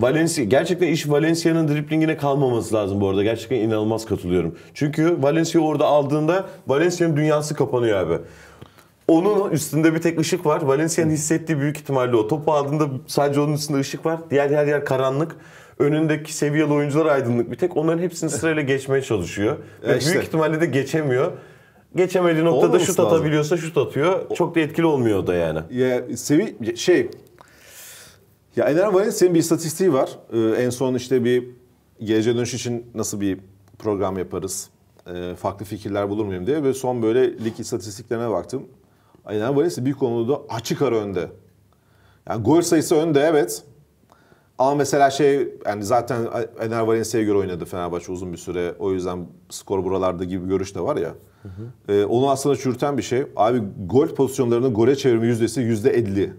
Valencia gerçekten iş Valencia'nın driplingine kalmaması lazım bu arada. Gerçekten inanılmaz katılıyorum. Çünkü Valencia orada aldığında Valencia'nın dünyası kapanıyor abi. Onun üstünde bir tek ışık var. Valencia'nın hissettiği büyük ihtimalle o. Topu aldığında sadece onun üstünde ışık var. Diğer her yer karanlık. Önündeki seviyeli oyuncular aydınlık bir tek. Onların hepsini sırayla geçmeye çalışıyor. Ve işte. büyük ihtimalle de geçemiyor geçemediği noktada Olması şut lazım. atabiliyorsa şut atıyor. Çok da etkili olmuyor da yani. Ya sevi şey ya Ener senin bir istatistiği var. Ee, en son işte bir geleceğe dönüş için nasıl bir program yaparız? Ee, farklı fikirler bulur muyum diye. Ve son böyle lig istatistiklerine baktım. Ener Valencia bir konuda açık ara önde. Yani gol sayısı önde evet. Ama mesela şey yani zaten Ener Valencia'ya göre oynadı Fenerbahçe uzun bir süre. O yüzden skor buralarda gibi bir görüş de var ya. Hı hı. Ee, onu aslında çürüten bir şey. Abi gol pozisyonlarının gole çevirme yüzdesi yüzde elli.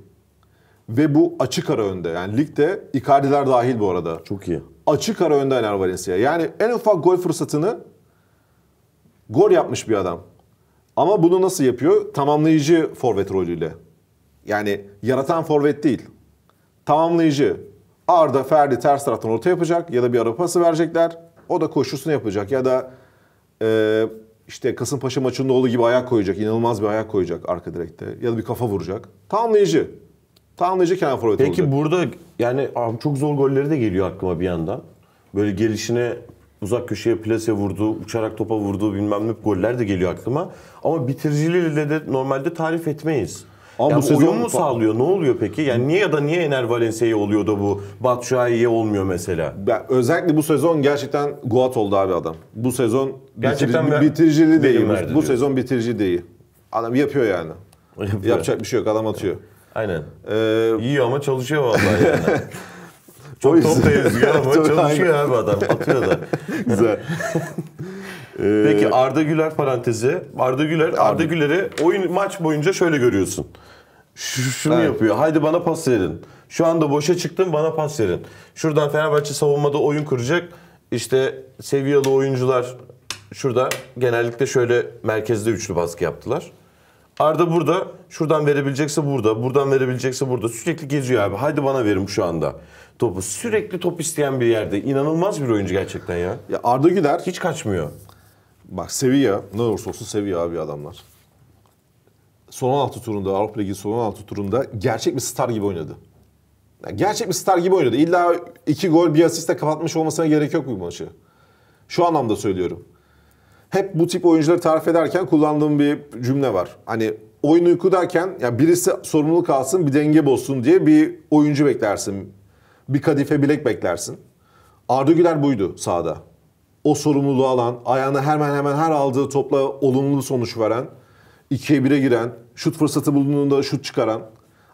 Ve bu açık ara önde. Yani ligde Icardi'ler dahil bu arada. Çok iyi. Açık ara önde Ener Valencia. Yani en ufak gol fırsatını gol yapmış bir adam. Ama bunu nasıl yapıyor? Tamamlayıcı forvet rolüyle. Yani yaratan forvet değil. Tamamlayıcı. Arda, Ferdi ters taraftan orta yapacak ya da bir ara pası verecekler. O da koşusunu yapacak ya da e, işte Kasımpaşa maçında olduğu gibi ayak koyacak. İnanılmaz bir ayak koyacak arka direkte. Ya da bir kafa vuracak. Tamamlayıcı. Tamamlayıcı kenar forvet olacak. Peki burada yani abi ah, çok zor golleri de geliyor aklıma bir yandan. Böyle gelişine uzak köşeye plase vurdu, uçarak topa vurdu bilmem ne goller de geliyor aklıma. Ama bitiriciliğiyle de normalde tarif etmeyiz. Ama yani bu sezon mu sağlıyor? Ne oluyor peki? Yani niye ya da niye Ener Valencia'ya oluyor da bu Batshuayi'ye olmuyor mesela? Ben, özellikle bu sezon gerçekten guat oldu abi adam. Bu sezon gerçekten bitirici, bitiricili değil. Bu, bu sezon bitirici değil. Adam yapıyor yani. Yapacak bir şey yok. Adam atıyor. Aynen. Ee, Yiyor ama çalışıyor vallahi yani. Çok top tezgahı ama çalışıyor abi adam. Atıyor da. Güzel. Ee, Peki Arda Güler parantezi. Arda Güler, Arda Güler'i oyun maç boyunca şöyle görüyorsun. Ş- şunu evet. yapıyor. Haydi bana pas verin. Şu anda boşa çıktım bana pas verin. Şuradan Fenerbahçe savunmada oyun kuracak. İşte seviyeli oyuncular şurada genellikle şöyle merkezde üçlü baskı yaptılar. Arda burada. Şuradan verebilecekse burada. Buradan verebilecekse burada. Sürekli geziyor abi. Haydi bana verin şu anda topu. Sürekli top isteyen bir yerde. İnanılmaz bir oyuncu gerçekten ya. Ya Arda Güler hiç kaçmıyor. Bak seviye. Ne olursa olsun seviye abi adamlar. Son 16 turunda Avrupa Ligi son 16 turunda gerçek bir star gibi oynadı. Yani gerçek bir star gibi oynadı. İlla iki gol bir asistle kapatmış olmasına gerek yok bu maçı. Şu anlamda söylüyorum hep bu tip oyuncuları tarif ederken kullandığım bir cümle var. Hani oyun uyku ya birisi sorumluluk alsın bir denge bozsun diye bir oyuncu beklersin. Bir kadife bilek beklersin. Arda Güler buydu sahada. O sorumluluğu alan, ayağına hemen hemen her aldığı topla olumlu sonuç veren, 2'ye 1'e giren, şut fırsatı bulunduğunda şut çıkaran,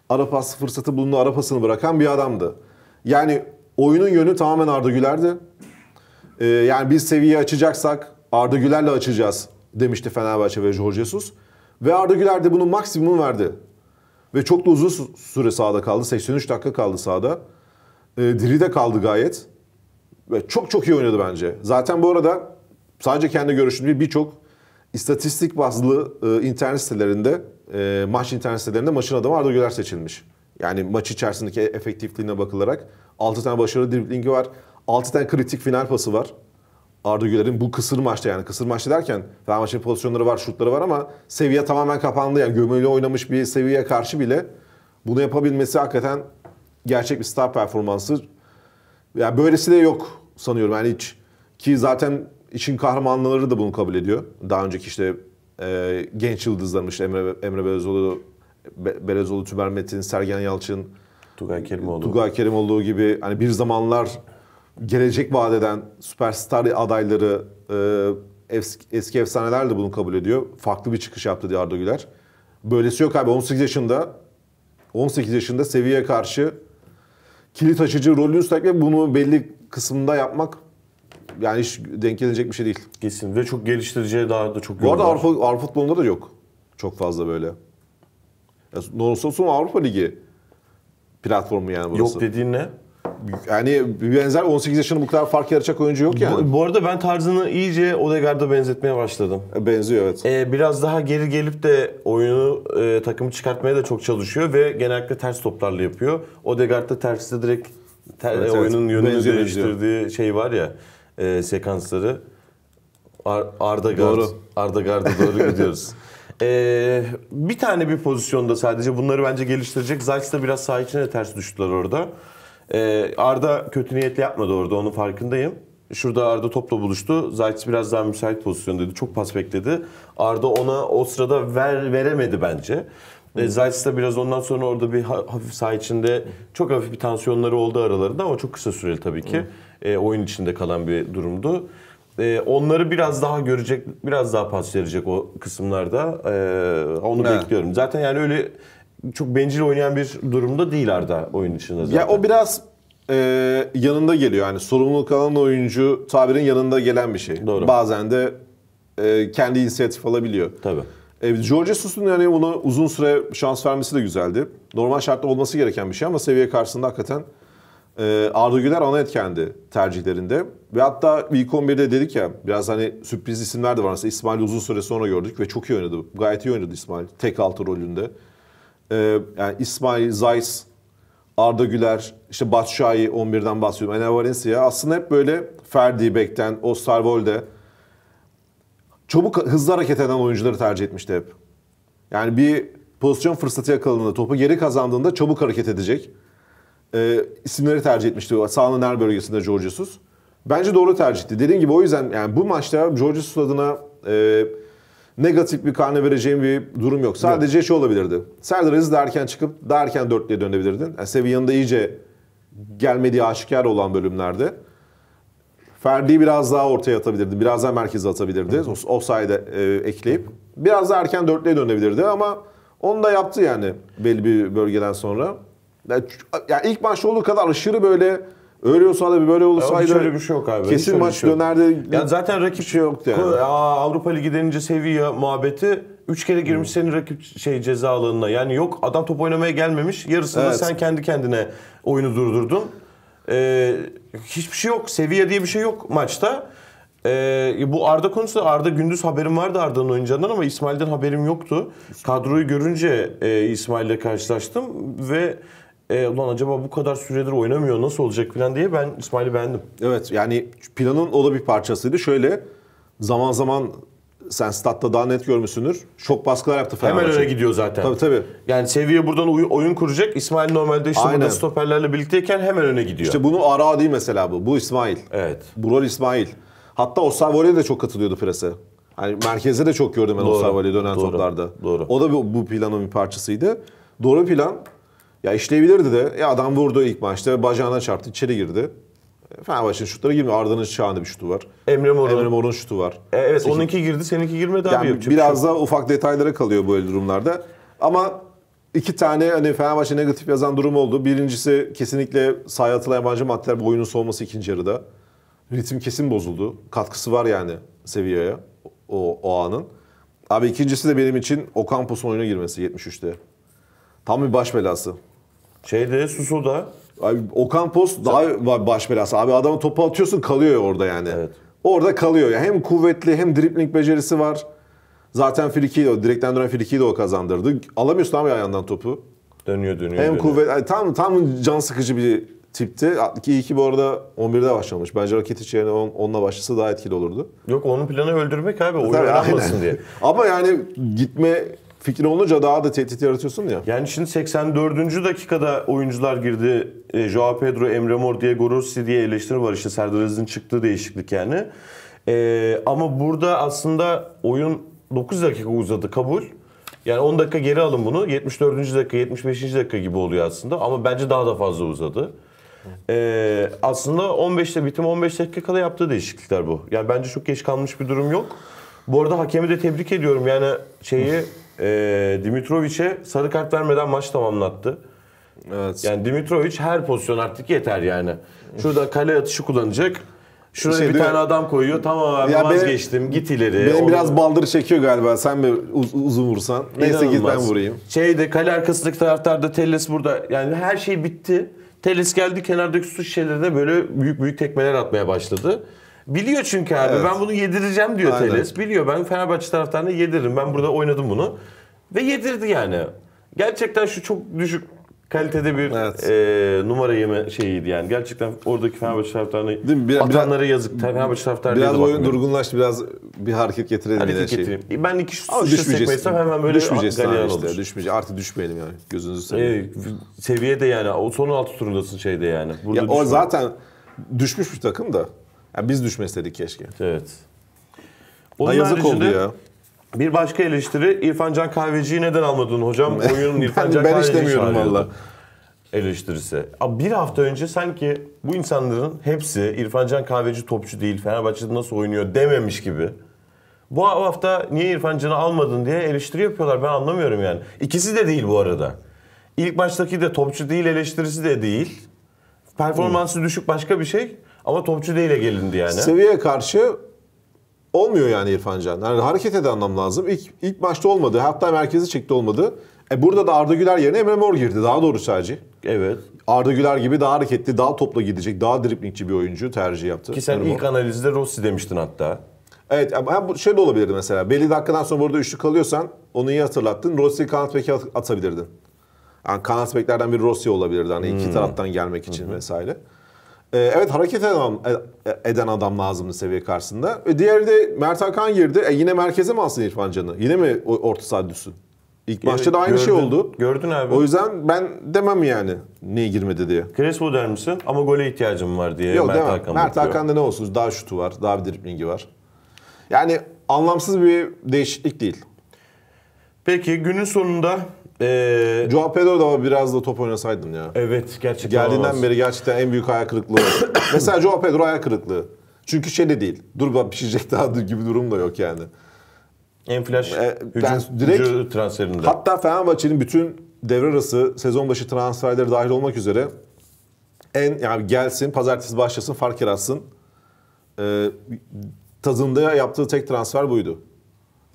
ara pas fırsatı bulunduğunda ara pasını bırakan bir adamdı. Yani oyunun yönü tamamen Arda Güler'di. Ee, yani bir seviye açacaksak Arda Güler'le açacağız demişti Fenerbahçe ve Jorge Jesus. Ve Arda Güler de bunu maksimum verdi. Ve çok da uzun süre sahada kaldı. 83 dakika kaldı sahada. E, ee, diri de kaldı gayet. Ve çok çok iyi oynadı bence. Zaten bu arada sadece kendi görüşüm değil birçok istatistik bazlı e, internet sitelerinde e, maç internet sitelerinde maçın adamı Arda Güler seçilmiş. Yani maç içerisindeki e, efektifliğine bakılarak 6 tane başarılı driblingi var. 6 tane kritik final pası var. Arda Güler'in bu kısır maçta yani kısır maçta derken Fenerbahçe'nin pozisyonları var, şutları var ama seviye tamamen kapandı. Yani gömülü oynamış bir seviyeye karşı bile bunu yapabilmesi hakikaten gerçek bir star performansı. Yani böylesi de yok sanıyorum yani hiç. Ki zaten için kahramanları da bunu kabul ediyor. Daha önceki işte e, genç yıldızlarmış işte Emre, Emre Belezoğlu, Be, Belezoğlu, Tümer Metin, Sergen Yalçın, Tugay Kerimoğlu. Tugay Kerimoğlu gibi hani bir zamanlar gelecek vadeden süperstar adayları e, eski, eski efsaneler de bunu kabul ediyor. Farklı bir çıkış yaptı diye Arda Güler. Böylesi yok abi 18 yaşında 18 yaşında seviye karşı kilit açıcı rolünü üstlenmek ve bunu belli kısımda yapmak yani hiç denk gelecek bir şey değil. Kesin ve çok geliştireceği daha da çok Bu arada Avrupa, Avrupa futbolunda da yok çok fazla böyle. Ya, ne olursa olsun Avrupa Ligi platformu yani burası. Yok dediğin ne? yani benzer 18 yaşında bu kadar fark yaratacak oyuncu yok yani. Bu, bu arada ben tarzını iyice Odegaard'a benzetmeye başladım. E, benziyor evet. Ee, biraz daha geri gelip de oyunu e, takımı çıkartmaya da çok çalışıyor ve genellikle ters toplarla yapıyor. Odegaard da terste direkt ter, evet, e, evet. oyunun yönünü benziyor, değiştirdiği benziyor. şey var ya e, sekansları. Ar Arda Gard. Doğru. Arda Gard'a doğru gidiyoruz. Ee, bir tane bir pozisyonda sadece bunları bence geliştirecek. Zayt'la biraz sağ içine ters düştüler orada. Ee, Arda kötü niyetle yapmadı orada onun farkındayım. Şurada Arda topla buluştu. Zayt biraz daha müsait pozisyondaydı. Çok pas bekledi. Arda ona o sırada ver veremedi bence. E, ee, da biraz ondan sonra orada bir hafif saha içinde çok hafif bir tansiyonları oldu aralarında ama çok kısa süreli tabii ki. E, oyun içinde kalan bir durumdu. E, onları biraz daha görecek, biraz daha pas verecek o kısımlarda. E, onu He. bekliyorum. Zaten yani öyle çok bencil oynayan bir durumda değil Arda oyun içinde zaten. Ya o biraz e, yanında geliyor. Yani sorumluluk alan oyuncu tabirin yanında gelen bir şey. Doğru. Bazen de e, kendi inisiyatif alabiliyor. Tabii. E, George Jesus'un yani ona uzun süre şans vermesi de güzeldi. Normal şartta olması gereken bir şey ama seviye karşısında hakikaten e, Arda Güler ana etkendi tercihlerinde. Ve hatta ilk 11'de dedik ya biraz hani sürpriz isimler de var. Mesela İsmail uzun süre sonra gördük ve çok iyi oynadı. Gayet iyi oynadı İsmail tek altı rolünde e, yani İsmail, Zayis, Arda Güler, işte Batshuayi 11'den bahsediyorum. Ener Valencia aslında hep böyle Ferdi Bek'ten, Osterwolde çabuk hızlı hareket eden oyuncuları tercih etmişti hep. Yani bir pozisyon fırsatı yakaladığında, topu geri kazandığında çabuk hareket edecek e, isimleri tercih etmişti. Sahanın her bölgesinde Georgios'uz. Bence doğru tercihti. Dediğim gibi o yüzden yani bu maçta Georgios adına e, negatif bir karne vereceğim bir durum yok. Sadece yok. şey olabilirdi. Serdar Aziz daha erken çıkıp daha erken dörtlüye dönebilirdin. Yani Sevilla'nın iyice gelmediği aşikar olan bölümlerde. Ferdi biraz daha ortaya atabilirdi. Biraz daha merkeze atabilirdi. Hı O sayede e, ekleyip. Biraz daha erken dörtlüye dönebilirdi ama onu da yaptı yani belli bir bölgeden sonra. Yani, yani ilk maçta olduğu kadar aşırı böyle Öyle olsa da böyle olsaydı. Şöyle bir şey yok abi. Kesin hiç maç şey dönerdi. Yani zaten rakip şey yoktu yani. Avrupa Ligi denince seviye muhabbeti 3 kere girmiş hmm. senin rakip şey ceza alanına. Yani yok adam top oynamaya gelmemiş. Yarısında evet. sen kendi kendine oyunu durdurdun. Ee, hiçbir şey yok. Seviye diye bir şey yok maçta. Ee, bu Arda konusu Arda gündüz haberim vardı Arda'nın oyuncağından ama İsmail'den haberim yoktu. Kadroyu görünce e, İsmail'le karşılaştım ve e, ulan acaba bu kadar süredir oynamıyor nasıl olacak falan diye ben İsmail'i beğendim. Evet yani planın o da bir parçasıydı. Şöyle zaman zaman sen statta daha net görmüşsündür. Çok baskılar yaptı Fenerbahçe. Hemen öne gidiyor zaten. Tabii tabii. Yani seviye buradan oyun kuracak. İsmail normalde işte Aynen. burada stoperlerle birlikteyken hemen öne gidiyor. İşte bunu Ara değil mesela bu. Bu İsmail. Evet. Bu İsmail. Hatta Osavoli'ye de çok katılıyordu prese. Hani merkezde de çok gördüm ben Osavoli'ye dönen Doğru. toplarda. Doğru. O da bu, bu planın bir parçasıydı. Doğru plan. Ya işleyebilirdi de. Ya adam vurdu ilk maçta. Bacağına çarptı. içeri girdi. Fenerbahçe'nin şutları girmiyor. Arda'nın Çağan'da bir şutu var. Emre Mor'un. Emre Mor'un şutu var. E, evet Sekin... onunki girdi seninki girmedi yani abi. Yani biraz şey da ufak detaylara kalıyor böyle durumlarda. Ama iki tane hani Fenerbahçe negatif yazan durum oldu. Birincisi kesinlikle sahaya atılan yabancı maddeler bu oyunun soğuması ikinci yarıda. Ritim kesin bozuldu. Katkısı var yani seviyeye o, o anın. Abi ikincisi de benim için Okan pusun oyuna girmesi 73'te. Tam bir baş belası. Şeyde Suso da. Abi Okan Post daha baş belası. Abi adamı topu atıyorsun kalıyor orada yani. Evet. Orada kalıyor. Yani hem kuvvetli hem dribbling becerisi var. Zaten frikiyi de direkten dönen frikiyi de o kazandırdı. Alamıyorsun abi ayağından topu. Dönüyor dönüyor. Hem dönüyor. kuvvet tam tam can sıkıcı bir tipti. Ki ki bu arada 11'de başlamış. Bence raket yerine 10, 10'la başlasa daha etkili olurdu. Yok onun planı öldürmek abi. E, oyun diye. Ama yani gitme fikrin olunca daha da tehdit yaratıyorsun ya. Yani şimdi 84. dakikada oyuncular girdi. E, Joao Pedro, Emre Mor, diye Rossi diye eleştiri var. İşte Serdar Aziz'in çıktığı değişiklik yani. E, ama burada aslında oyun 9 dakika uzadı kabul. Yani 10 dakika geri alın bunu. 74. dakika, 75. dakika gibi oluyor aslında. Ama bence daha da fazla uzadı. Ee, aslında 15'te bitim 15 dakika dakikada yaptığı değişiklikler bu. Yani bence çok geç kalmış bir durum yok. Bu arada hakemi de tebrik ediyorum. Yani şeyi e, ee, Dimitrovic'e sarı kart vermeden maç tamamlattı. Evet. Yani Dimitrovic her pozisyon artık yeter yani. Şurada kale atışı kullanacak. Şuraya şey bir tane adam koyuyor. Tamam abi ya vazgeçtim. Benim, git ileri. Benim onu... biraz baldır çekiyor galiba. Sen bir uz, uzun vursan? Neyse git ben vurayım. Şeyde kale arkasındaki taraftarda Telles burada. Yani her şey bitti. Telles geldi kenardaki su şişelerine böyle büyük büyük tekmeler atmaya başladı. Biliyor çünkü abi evet. ben bunu yedireceğim diyor Aynen. Teles. Biliyor ben Fenerbahçe taraftarına yediririm. Ben burada oynadım bunu. Ve yedirdi yani. Gerçekten şu çok düşük kalitede bir evet. e, numara yeme şeyiydi yani. Gerçekten oradaki Fenerbahçe taraftarına Değil atanlara yazık. Fenerbahçe taraftarına Biraz oyun durgunlaştı. Biraz bir hareket getirelim. Hareket şey. getireyim. Ben iki şut sekmesem hemen böyle düşmeyeceğiz galyan işte, olur. Düşmeyeceğiz. Artık düşmeyelim yani. Gözünüzü seveyim. Ee, seviyede yani. O son altı turundasın şeyde yani. Burada ya, o zaten düşmüş bir takım da. Yani biz düşmeseydik keşke. Evet. Onun yazık oldu ya. Bir başka eleştiri İrfan Can Kahveci'yi neden almadın hocam? Oyunun İrfan Can ben Kahveci istemiyorum valla. Eleştirisi. Abi bir hafta önce sanki bu insanların hepsi İrfan Can Kahveci topçu değil Fenerbahçe'de nasıl oynuyor dememiş gibi. Bu hafta niye İrfan Can'ı almadın diye eleştiri yapıyorlar ben anlamıyorum yani. İkisi de değil bu arada. İlk baştaki de topçu değil eleştirisi de değil. Performansı hmm. düşük başka bir şey. Ama topçu değile gelindi yani. Seviye karşı olmuyor yani İrfan Can. Yani hareket eden anlam lazım. İlk, ilk maçta olmadı. Hatta merkezi çekti olmadı. E burada da Arda Güler yerine Emre Mor girdi. Daha doğru sadece. Evet. Arda Güler gibi daha hareketli, daha topla gidecek, daha driplingçi bir oyuncu tercih yaptı. Ki sen Erman. ilk analizde Rossi demiştin hatta. Evet ama şöyle olabilirdi mesela. Belli dakikadan sonra burada üçlü kalıyorsan onu iyi hatırlattın. Rossi'yi kanat beke atabilirdin. Yani kanat beklerden bir Rossi olabilirdi. Hani hmm. iki taraftan gelmek için hmm. vesaire. E, evet hareket eden, e, e, eden adam lazımdı seviye karşısında. E, diğeri de Mert Hakan girdi. E, yine merkeze mi alsın İrfan Can'ı? Yine mi orta saha düşsün? İlk evet, maçta da aynı şey gördün, şey oldu. Gördün abi. O yüzden ben demem yani niye girmedi diye. Crespo der misin? Ama gole ihtiyacım var diye Yok, Mert demem. Hakan Mert Hakan'da ne olsun? Daha şutu var, daha bir driplingi var. Yani anlamsız bir değişiklik değil. Peki günün sonunda ee, Joao Pedro da biraz da top oynasaydın ya. Evet gerçekten. Geldiğinden olamaz. beri gerçekten en büyük ayak kırıklığı. Mesela Joao Pedro ayak kırıklığı. Çünkü şey de değil. Dur bak pişecek daha gibi durum da yok yani. En flash e, ben direkt, hücum transferinde. Hatta Fenerbahçe'nin bütün devre arası sezon başı transferleri dahil olmak üzere en yani gelsin pazartesi başlasın fark yaratsın. E, tadında yaptığı tek transfer buydu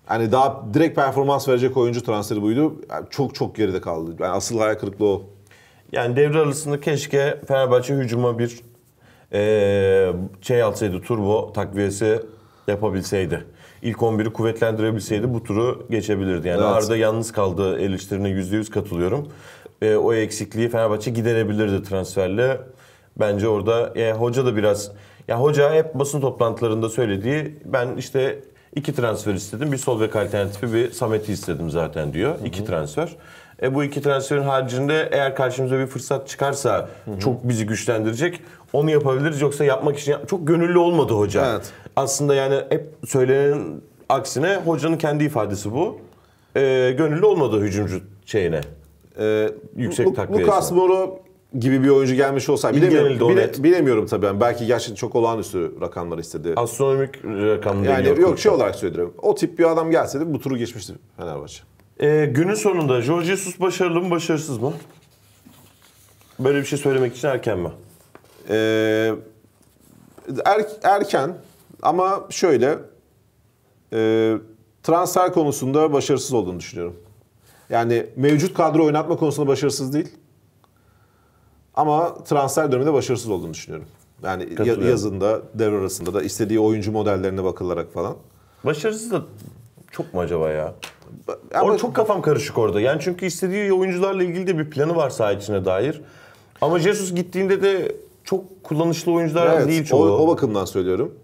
hani daha direkt performans verecek oyuncu transferi buydu. Yani çok çok geride kaldı. Yani asıl hayal kırıklığı o. Yani devre arasında keşke Fenerbahçe hücuma bir ee, şey alsaydı turbo takviyesi yapabilseydi. İlk 11'i kuvvetlendirebilseydi bu turu geçebilirdi. Yani evet. Arda yalnız kaldı eleştirine yüz katılıyorum. E, o eksikliği Fenerbahçe giderebilirdi transferle. Bence orada e, hoca da biraz ya hoca hep basın toplantılarında söylediği ben işte İki transfer istedim. Bir sol bek alternatifi bir Samet'i istedim zaten diyor. Hı-hı. İki transfer. E bu iki transferin haricinde eğer karşımıza bir fırsat çıkarsa Hı-hı. çok bizi güçlendirecek onu yapabiliriz yoksa yapmak için yap- çok gönüllü olmadı hoca. Evet. Aslında yani hep söylenen aksine hocanın kendi ifadesi bu. E, gönüllü olmadı hücumcu şeyine. E, yüksek takviyesine. Lucas Moura gibi bir oyuncu gelmiş olsaydı bilemiyorum. Bile, bilemiyorum tabii ben. Belki gerçekten çok olağanüstü rakamlar istedi. Astronomik rakamlar Yani yok, yok şey olarak söylüyorum. O tip bir adam gelse de bu turu geçmişti Fenerbahçe. Ee, günün sonunda Jorge Jesus başarılı mı başarısız mı? Böyle bir şey söylemek için erken mi? Ee, er, erken ama şöyle e, transfer konusunda başarısız olduğunu düşünüyorum. Yani mevcut kadro oynatma konusunda başarısız değil. Ama transfer döneminde başarısız olduğunu düşünüyorum. Yani yazında, devre arasında da istediği oyuncu modellerine bakılarak falan. Başarısız da çok mu acaba ya? Ama... Orada çok kafam karışık orada. Yani çünkü istediği oyuncularla ilgili de bir planı var saha içine dair. Ama Jesus gittiğinde de çok kullanışlı oyuncular evet, değil çoğu. O, o bakımdan söylüyorum.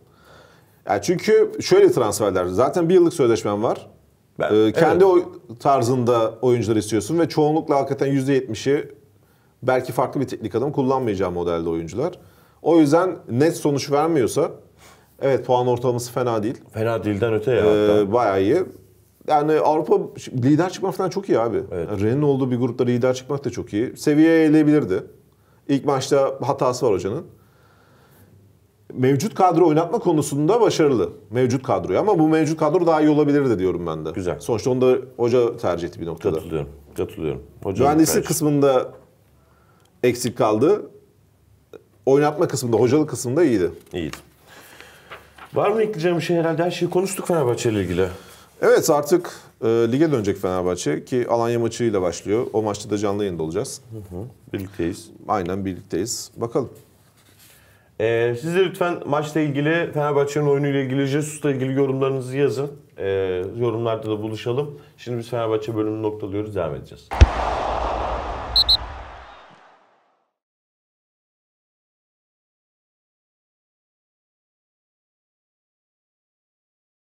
Yani çünkü şöyle transferler. Zaten bir yıllık sözleşmem var. Ben, ee, kendi evet. o tarzında oyuncular istiyorsun ve çoğunlukla hakikaten %70'i belki farklı bir teknik adam kullanmayacağı modelde oyuncular. O yüzden net sonuç vermiyorsa evet puan ortalaması fena değil. Fena değilden öte ya. Ee, bayağı iyi. Yani Avrupa lider çıkmak falan çok iyi abi. Evet. Ren'in olduğu bir grupta lider çıkmak da çok iyi. Seviyeye eleyebilirdi. İlk maçta hatası var hocanın. Mevcut kadro oynatma konusunda başarılı. Mevcut kadroyu ama bu mevcut kadro daha iyi olabilirdi diyorum ben de. Güzel. Sonuçta onu da hoca tercih etti bir noktada. Katılıyorum. Katılıyorum. Hoca Mühendislik kısmında eksik kaldı. Oynatma kısmında, hocalık kısmında iyiydi. İyiydi. Var mı ekleyeceğim bir şey herhalde? Her şeyi konuştuk Fenerbahçe ile ilgili. Evet artık e, lige dönecek Fenerbahçe ki Alanya maçıyla başlıyor. O maçta da canlı yayında olacağız. Hı hı. Birlikteyiz. Aynen birlikteyiz. Bakalım. Ee, siz de lütfen maçla ilgili, Fenerbahçe'nin oyunuyla ilgili, Jesus'la ilgili yorumlarınızı yazın. Ee, yorumlarda da buluşalım. Şimdi biz Fenerbahçe bölümünü noktalıyoruz, devam edeceğiz.